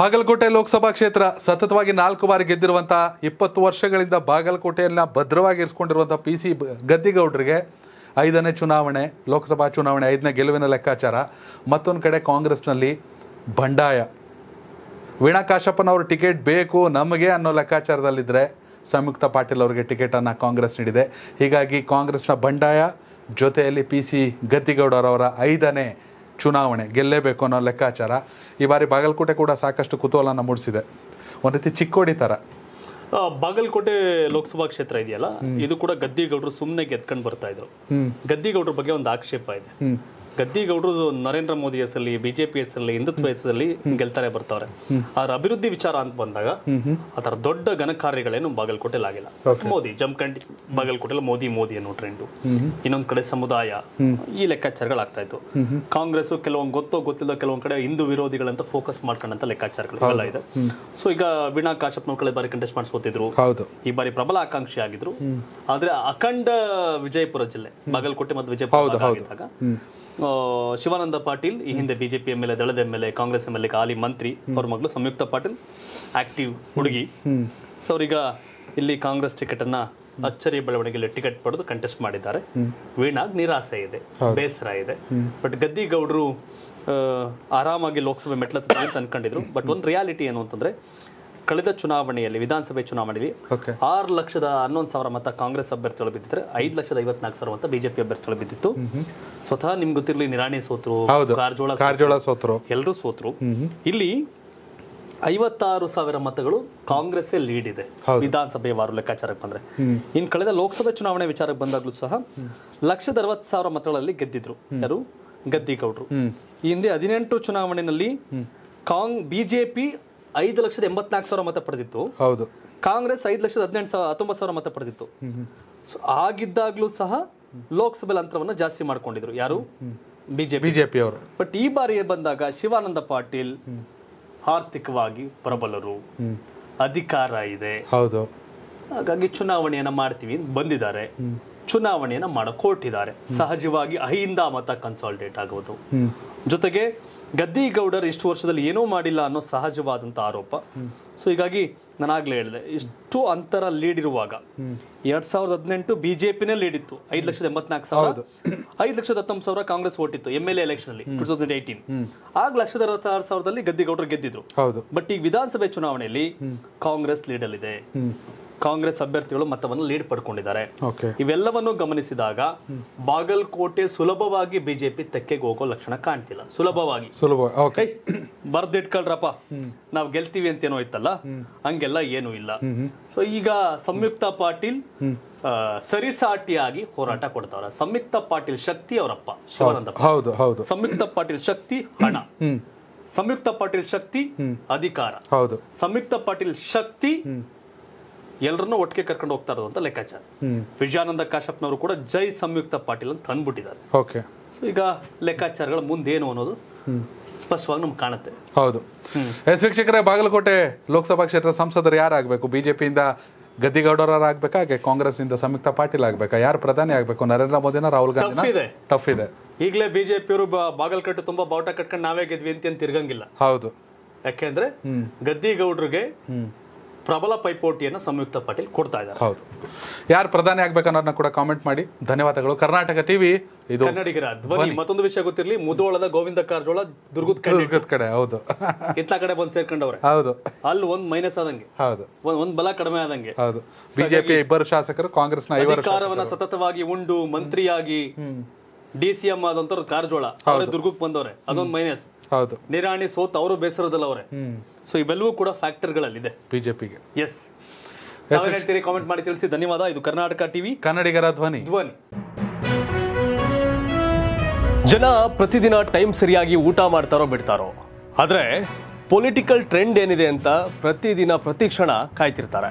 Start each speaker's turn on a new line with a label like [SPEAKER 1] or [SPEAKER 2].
[SPEAKER 1] ಬಾಗಲಕೋಟೆ ಲೋಕಸಭಾ ಕ್ಷೇತ್ರ ಸತತವಾಗಿ ನಾಲ್ಕು ಬಾರಿ ಗೆದ್ದಿರುವಂತಹ ಇಪ್ಪತ್ತು ವರ್ಷಗಳಿಂದ ಬಾಗಲಕೋಟೆಯನ್ನ ಇರಿಸಿಕೊಂಡಿರುವಂತಹ ಪಿ ಸಿ ಗದ್ದಿಗೌಡರಿಗೆ ಐದನೇ ಚುನಾವಣೆ ಲೋಕಸಭಾ ಚುನಾವಣೆ ಐದನೇ ಗೆಲುವಿನ ಲೆಕ್ಕಾಚಾರ ಮತ್ತೊಂದು ಕಡೆ ಕಾಂಗ್ರೆಸ್ನಲ್ಲಿ ಬಂಡಾಯ ವೀಣಾ ಕಾಶಪ್ಪನವರು ಟಿಕೆಟ್ ಬೇಕು ನಮಗೆ ಅನ್ನೋ ಲೆಕ್ಕಾಚಾರದಲ್ಲಿದ್ದರೆ ಸಂಯುಕ್ತ ಪಾಟೀಲ್ ಅವರಿಗೆ ಟಿಕೆಟನ್ನು ಕಾಂಗ್ರೆಸ್ ನೀಡಿದೆ ಹೀಗಾಗಿ ಕಾಂಗ್ರೆಸ್ನ ಬಂಡಾಯ ಜೊತೆಯಲ್ಲಿ ಪಿ ಸಿ ಗದ್ದಿಗೌಡರವರ ಐದನೇ ಚುನಾವಣೆ ಗೆಲ್ಲೇಬೇಕು ಅನ್ನೋ ಲೆಕ್ಕಾಚಾರ ಈ ಬಾರಿ ಬಾಗಲಕೋಟೆ ಕೂಡ ಸಾಕಷ್ಟು ಕುತೂಹಲನ ಮೂಡಿಸಿದೆ ಒಂದ್ ರೀತಿ ಚಿಕ್ಕೋಡಿ ತರ
[SPEAKER 2] ಬಾಗಲಕೋಟೆ ಲೋಕಸಭಾ ಕ್ಷೇತ್ರ ಇದೆಯಲ್ಲ ಇದು ಕೂಡ ಗದ್ದಿಗೌಡರು ಸುಮ್ಮನೆ ಗೆದ್ಕೊಂಡು ಬರ್ತಾ ಇದ್ರು ಗದ್ದಿಗೌಡರ ಬಗ್ಗೆ ಒಂದು ಆಕ್ಷೇಪ ಇದೆ ಗದ್ದಿಗೌಡರು ನರೇಂದ್ರ ಮೋದಿ ಹೆಸರಲ್ಲಿ ಬಿಜೆಪಿ ಹೆಸರಲ್ಲಿ ಹಿಂದುತ್ವ ಹೆಸರಲ್ಲಿ ಗೆಲ್ತಾರೆ ಬರ್ತಾರೆ ಅದರ ಅಭಿವೃದ್ಧಿ ವಿಚಾರ ಅಂತ ಬಂದಾಗ ಆತರ ದೊಡ್ಡ ಘನ ಕಾರ್ಯಗಳೇನು ಬಾಗಲಕೋಟೆಲ್ ಆಗಿಲ್ಲ ಮೋದಿ ಜಮಖಂಡಿ ಬಾಗಲಕೋಟೆಲ್ಲ ಮೋದಿ ಮೋದಿ ಅನ್ನೋ ಟ್ರೆಂಡು ಇನ್ನೊಂದ್ ಕಡೆ ಸಮುದಾಯ ಈ ಲೆಕ್ಕಾಚಾರಗಳಾಗ್ತಾ ಇತ್ತು ಕಾಂಗ್ರೆಸ್ ಕೆಲವೊಂದು ಗೊತ್ತೋ ಗೊತ್ತಿಲ್ಲ ಕೆಲವೊಂದ್ ಕಡೆ ಹಿಂದೂ ವಿರೋಧಿಗಳಂತ ಫೋಕಸ್ ಮಾಡ್ಕೊಂಡಂತ ಲೆಕ್ಕಾಚಾರಗಳು ಎಲ್ಲ ಇದೆ ಸೊ ಈಗ ವೀಣಾ ಕಾಶಪ್ ಮಕ್ಕಳೇ ಬಾರಿ ಕಂಟೆಸ್ಟ್ ಮಾಡಿಸ್ಕೋತಿದ್ರು ಈ ಬಾರಿ ಪ್ರಬಲ ಆಕಾಂಕ್ಷಿ ಆಗಿದ್ರು ಆದ್ರೆ ಅಖಂಡ ವಿಜಯಪುರ ಜಿಲ್ಲೆ ಬಾಗಲಕೋಟೆ ಮತ್ತು ವಿಜಯಪುರ ಶಿವಾನಂದ ಪಾಟೀಲ್ ಈ ಹಿಂದೆ ಬಿಜೆಪಿ ಎಂ ಎಲ್ ಎ ದಳದ M L A Congress M L A ಹಾಲಿ ಮಂತ್ರಿ ಅವ್ರ ಮಗಳು ಸಂಯುಕ್ತ ಪಾಟೀಲ್ ಆಕ್ಟಿವ್ ಹುಡುಗಿ ಸೊ ಅವರೀಗ ಇಲ್ಲಿ ಕಾಂಗ್ರೆಸ್ ಟಿಕೆಟ್ ಅನ್ನ ಅಚ್ಚರಿ ಬೆಳವಣಿಗೆಯಲ್ಲಿ ಟಿಕೆಟ್ ಪಡೆದು ಕಂಟೆಸ್ಟ್ ಮಾಡಿದ್ದಾರೆ ವೀಣಾಗ್ ನಿರಾಸೆ ಇದೆ ಬೇಸರ ಇದೆ ಬಟ್ ಗದ್ದಿಗೌಡರು ಆರಾಮಾಗಿ ಲೋಕಸಭೆ ಮೆಟ್ಲ ಅನ್ಕೊಂಡಿದ್ರು ಬಟ್ ಒಂದು ರಿಯಾಲಿಟಿ ಏನು ಅಂತಂದ್ರೆ ಕಳೆದ ಚುನಾವಣೆಯಲ್ಲಿ ವಿಧಾನಸಭೆ ಚುನಾವಣೆಯಲ್ಲಿ ಆರು ಲಕ್ಷದ ಹನ್ನೊಂದು ಸಾವಿರ ಮತ ಕಾಂಗ್ರೆಸ್ ಅಭ್ಯರ್ಥಿಗಳು ಬಿದ್ದಿದ್ರೆ ಐದು ಲಕ್ಷದ ಐವತ್ನಾಲ್ಕು ಸಾವಿರ ಮತ ಬಿಜೆಪಿ ಅಭ್ಯರ್ಥಿಗಳು ಬಿದ್ದಿತ್ತು ಸ್ವತಃ ನಿಮ್ಗೆ ಗೊತ್ತಿರಲಿ ನಿರಾಣಿ ಸೋತರು ಕಾರಜೋಳ ಸೋತರು ಎಲ್ಲರೂ ಸೋತರು ಇಲ್ಲಿ ಐವತ್ತಾರು ಸಾವಿರ ಮತಗಳು ಕಾಂಗ್ರೆಸ್ ಲೀಡ್ ಇದೆ ವಿಧಾನಸಭೆ ವಾರು ಲೆಕ್ಕಾಚಾರಕ್ಕೆ ಬಂದ್ರೆ ಇನ್ ಕಳೆದ ಲೋಕಸಭೆ ಚುನಾವಣೆ ವಿಚಾರಕ್ಕೆ ಬಂದಾಗ್ಲೂ ಸಹ ಲಕ್ಷದ ಅರವತ್ತು ಸಾವಿರ ಮತಗಳಲ್ಲಿ ಗೆದ್ದಿದ್ರು ಯಾರು ಗದ್ದಿಗೌಡರು ಈ ಹಿಂದೆ ಹದಿನೆಂಟು ಚುನಾವಣೆಯಲ್ಲಿ ಕಾಂಗ್ ಬಿಜೆಪಿ ಐದು ಲಕ್ಷದ ಎಂಬತ್ನಾಲ್ಕು ಸಾವಿರ ಮತ ಪಡೆದಿತ್ತು ಹೌದು ಕಾಂಗ್ರೆಸ್ ಐದು ಲಕ್ಷದ ಹದಿನೆಂಟು ಸಾವಿರ ಹತ್ತೊಂಬತ್ತು ಸಾವಿರ ಮತ ಪಡೆದಿತ್ತು ಸೊ ಆಗಿದ್ದಾಗಲೂ ಸಹ ಲೋಕಸಭೆ ಅಂತರವನ್ನು ಜಾಸ್ತಿ ಮಾಡ್ಕೊಂಡಿದ್ರು ಯಾರು ಬಿಜೆಪಿ ಬಿಜೆಪಿ ಅವರು ಬಟ್ ಈ ಬಾರಿ ಬಂದಾಗ ಶಿವಾನಂದ ಪಾಟೀಲ್ ಆರ್ಥಿಕವಾಗಿ ಪ್ರಬಲರು ಅಧಿಕಾರ ಇದೆ ಹೌದು ಹಾಗಾಗಿ ಚುನಾವಣೆಯನ್ನ ಮಾಡ್ತೀವಿ ಬಂದಿದ್ದಾರೆ ಚುನಾವಣೆಯನ್ನ ಮಾಡಕ್ಕೆ ಹೊರಟಿದ್ದಾರೆ ಸಹಜವಾಗಿ ಅಹಿಂದ ಮತ ಕನ್ಸಾಲಿಡೇಟ್ ಆಗೋದು ಜೊತೆಗೆ ಗದ್ದಿಗೌಡರ್ ಇಷ್ಟು ವರ್ಷದಲ್ಲಿ ಏನೂ ಮಾಡಿಲ್ಲ ಅನ್ನೋ ಸಹಜವಾದಂಥ ಆರೋಪ ಸೊ ಹೀಗಾಗಿ ನಾನು ಹೇಳಿದೆ ಇಷ್ಟು ಅಂತರ ಲೀಡ್ ಇರುವಾಗ ಎರಡ್ ಸಾವಿರದ ಹದಿನೆಂಟು ಬಿಜೆಪಿನೇ ಲೀಡ್ ಇತ್ತು ಐದು ಲಕ್ಷದ ಎಂಬತ್ನಾಲ್ಕು ಸಾವಿರ ಐದು ಲಕ್ಷದ ಹತ್ತೊಂಬತ್ತು ಸಾವಿರ ಕಾಂಗ್ರೆಸ್ ಓಟ್ ಇತ್ತು ಎಮ್ ಎಲ್ ಎಲೆಕ್ಷನ್ ಅಲ್ಲಿ ಟೂ ತೌಸಂಡ್ ಏಯ್ಟೀನ್ ಆಗ ಲಕ್ಷದ ಅರವತ್ತಾರು ಸಾವಿರದಲ್ಲಿ ಗದ್ದಿಗೌಡರು ಗೆದ್ದಿದ್ರು ಬಟ್ ಈಗ ವಿಧಾನಸಭೆ ಚುನಾವಣೆಯಲ್ಲಿ ಕಾಂಗ್ರೆಸ್ ಲೀಡಲ್ಲಿದೆ ಕಾಂಗ್ರೆಸ್ ಅಭ್ಯರ್ಥಿಗಳು ಮತವನ್ನು ಲೀಡ್ ಪಡ್ಕೊಂಡಿದ್ದಾರೆ ಇವೆಲ್ಲವನ್ನು ಗಮನಿಸಿದಾಗ ಬಾಗಲಕೋಟೆ ಸುಲಭವಾಗಿ ಬಿಜೆಪಿ ತೆಕ್ಕೆಗೆ ಹೋಗೋ ಲಕ್ಷಣ ಕಾಣ್ತಿಲ್ಲ ಸುಲಭವಾಗಿ ಬರ್ದಿಟ್ಕೊಳ್ರಪ್ಪ ನಾವ್ ಗೆಲ್ತೀವಿ ಅಂತ ಏನೋ ಇತ್ತಲ್ಲ ಹಂಗೆಲ್ಲ ಏನೂ ಇಲ್ಲ ಸೊ ಈಗ ಸಂಯುಕ್ತ ಪಾಟೀಲ್ ಸರಿಸಾಟಿಯಾಗಿ ಹೋರಾಟ ಕೊಡ್ತಾರ ಸಂಯುಕ್ತ ಪಾಟೀಲ್ ಶಕ್ತಿ ಅವರಪ್ಪ ಶಿವಾನಂದ
[SPEAKER 1] ಹೌದು ಸಂಯುಕ್ತ
[SPEAKER 2] ಪಾಟೀಲ್ ಶಕ್ತಿ ಹಣ ಸಂಯುಕ್ತ ಪಾಟೀಲ್ ಶಕ್ತಿ ಅಧಿಕಾರ ಹೌದು ಸಂಯುಕ್ತ ಪಾಟೀಲ್ ಶಕ್ತಿ ಎಲ್ಲರನ್ನು ಒಟ್ಟಿಗೆ ಕರ್ಕೊಂಡು ಹೋಗ್ತಾ ಇರೋದು ಅಂತ ಲೆಕ್ಕಾಚಾರ ವಿಜಯಾನಂದ ಕಾಶಪ್ಪನವರು ಕೂಡ ಜೈ ಸಂಯುಕ್ತ ಪಾಟೀಲ್ ಅಂತ ಅಂದ್ಬಿಟ್ಟಿದ್ದಾರೆ ಓಕೆ ಈಗ ಲೆಕ್ಕಾಚಾರಗಳ ಮುಂದೇನು ಅನ್ನೋದು ಸ್ಪಷ್ಟವಾಗಿ ನಮ್ಗೆ ಕಾಣುತ್ತೆ
[SPEAKER 1] ಹೌದು ಎಸ್ ವೀಕ್ಷಕರೇ ಬಾಗಲಕೋಟೆ ಲೋಕಸಭಾ ಕ್ಷೇತ್ರ ಸಂಸದರು ಯಾರಾಗಬೇಕು ಬಿಜೆಪಿಯಿಂದ ಆಗ್ಬೇಕಾ ಹಾಗೆ ಇಂದ ಸಂಯುಕ್ತ ಪಾಟೀಲ್ ಆಗ್ಬೇಕಾ ಯಾರು ಪ್ರಧಾನಿ ಆಗ್ಬೇಕು ನರೇಂದ್ರ ಮೋದಿನ ರಾಹುಲ್ ಗಾಂಧಿ ಟಫ್ ಇದೆ
[SPEAKER 2] ಈಗಲೇ ಬಿಜೆಪಿಯವರು ಬಾಗಲಕಟ್ಟು ತುಂಬಾ ಬಾವುಟ ಕಟ್ಕೊಂಡು ನಾವೇ ಗೆದ್ವಿ ಅಂತ ತಿರ್ಗಂಗಿಲ್ಲ ಹೌದು ಯಾಕೆಂದ್ರೆ ಗದ್ದಿಗೌಡರಿಗೆ ಪ್ರಬಲ ಪೈಪೋಟಿಯನ್ನು ಸಂಯುಕ್ತ ಪಾಟೀಲ್ ಕೊಡ್ತಾ ಇದ್ದಾರೆ
[SPEAKER 1] ಹೌದು ಯಾರು ಪ್ರಧಾನಿ ಆಗ್ಬೇಕನ್ನೋದನ್ನ ಕೂಡ ಕಾಮೆಂಟ್ ಮಾಡಿ ಧನ್ಯವಾದಗಳು ಕರ್ನಾಟಕ ಟಿವಿ ಇದು ಕನ್ನಡಿಗರ
[SPEAKER 2] ಧ್ವನಿ ಮತ್ತೊಂದು ವಿಷಯ ಗೊತ್ತಿರಲಿ ಮುದೋಳದ ಗೋವಿಂದ ಕಾರಜೋಳ ದುರ್ಗದ
[SPEAKER 1] ದುರ್ಗದ ಕಡೆ ಹೌದು
[SPEAKER 2] ಇತ್ತ ಕಡೆ ಬಂದು ಸೇರ್ಕೊಂಡವ್ರೆ ಹೌದು ಅಲ್ಲಿ ಒಂದ್ ಮೈನಸ್ ಆದಂಗೆ ಹೌದು ಒಂದ್ ಬಲ ಕಡಿಮೆ ಆದಂಗೆ ಹೌದು ಬಿಜೆಪಿ
[SPEAKER 1] ಇಬ್ಬರು ಶಾಸಕರು ಕಾಂಗ್ರೆಸ್ನ ಐವರು
[SPEAKER 2] ಸತತವಾಗಿ ಉಂಡು ಮಂತ್ರಿಯಾಗಿ ಡಿ ಸಿ ಎಂ ಆದಂತ ಕಾರಜೋಳ ಅವರೇ ದುರ್ಗಕ್ಕೆ ಬಂದವ್ರೆ ಅದೊಂದು ಮೈನಸ್ ಹೌದು ನಿರಾಣಿ ಸೋತ್ ಅವರು ಬೇಸರದಲ್ಲ ಅವರೇ ಸೊ ಇವೆಲ್ಲವೂ ಕೂಡ ಫ್ಯಾಕ್ಟರ್ಗಳಲ್ಲಿದೆ ಬಿಜೆಪಿಗೆ ಎಸ್ ಹೇಳ್ತೀರಿ ಕಾಮೆಂಟ್ ಮಾಡಿ ತಿಳಿಸಿ ಧನ್ಯವಾದ ಇದು ಕರ್ನಾಟಕ ಟಿವಿ ಕನ್ನಡಿಗರ ಧ್ವನಿ ಧ್ವನಿ ಜನ ಪ್ರತಿದಿನ ಟೈಮ್ ಸರಿಯಾಗಿ ಊಟ ಮಾಡ್ತಾರೋ ಬಿಡ್ತಾರೋ ಆದರೆ ಪೊಲಿಟಿಕಲ್ ಟ್ರೆಂಡ್ ಏನಿದೆ ಅಂತ ಪ್ರತಿದಿನ ಪ್ರತಿ ಕ್ಷಣ ಕಾಯ್ತಿರ್ತಾರೆ